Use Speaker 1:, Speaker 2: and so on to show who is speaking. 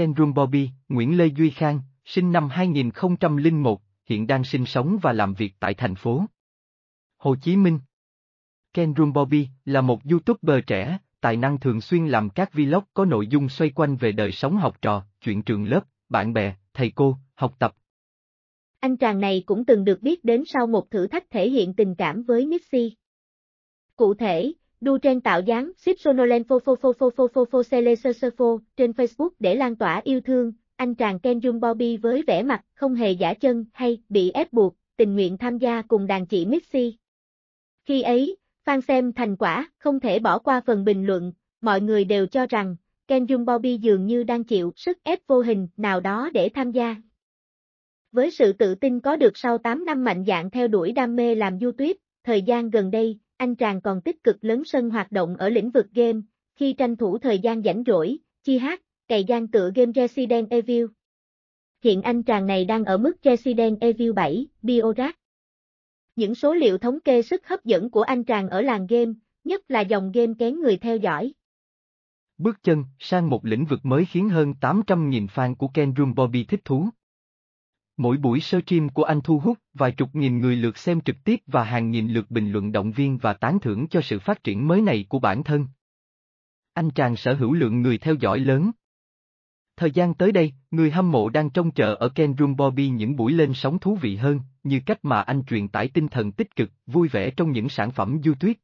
Speaker 1: Ken Rumbobi, Nguyễn Lê Duy Khang, sinh năm 2001, hiện đang sinh sống và làm việc tại thành phố Hồ Chí Minh. Ken Rumbobi là một YouTuber trẻ, tài năng thường xuyên làm các vlog có nội dung xoay quanh về đời sống học trò, chuyện trường lớp, bạn bè, thầy cô, học tập.
Speaker 2: Anh chàng này cũng từng được biết đến sau một thử thách thể hiện tình cảm với Missy. Cụ thể, đu Trên tạo dáng Sip Sonolen Fo Fo Fo Fo Fo Fo Fo Fo trên Facebook để lan tỏa yêu thương, anh chàng Ken Jung Bobby với vẻ mặt không hề giả chân hay bị ép buộc, tình nguyện tham gia cùng đàn chị Missy. Khi ấy, fan xem thành quả không thể bỏ qua phần bình luận, mọi người đều cho rằng Ken Jung Bobby dường như đang chịu sức ép vô hình nào đó để tham gia. Với sự tự tin có được sau 8 năm mạnh dạn theo đuổi đam mê làm du thời gian gần đây, anh chàng còn tích cực lớn sân hoạt động ở lĩnh vực game, khi tranh thủ thời gian rảnh rỗi, chi hát, cày gian tựa game Resident Evil. Hiện anh chàng này đang ở mức Resident Evil 7, Biorack. Những số liệu thống kê sức hấp dẫn của anh chàng ở làng game, nhất là dòng game kén người theo dõi.
Speaker 1: Bước chân sang một lĩnh vực mới khiến hơn 800.000 fan của Ken Room Bobby thích thú. Mỗi buổi stream của anh thu hút vài chục nghìn người lượt xem trực tiếp và hàng nghìn lượt bình luận động viên và tán thưởng cho sự phát triển mới này của bản thân. Anh chàng sở hữu lượng người theo dõi lớn. Thời gian tới đây, người hâm mộ đang trông chờ ở Ken Room Bobby những buổi lên sóng thú vị hơn, như cách mà anh truyền tải tinh thần tích cực, vui vẻ trong những sản phẩm du tuyết.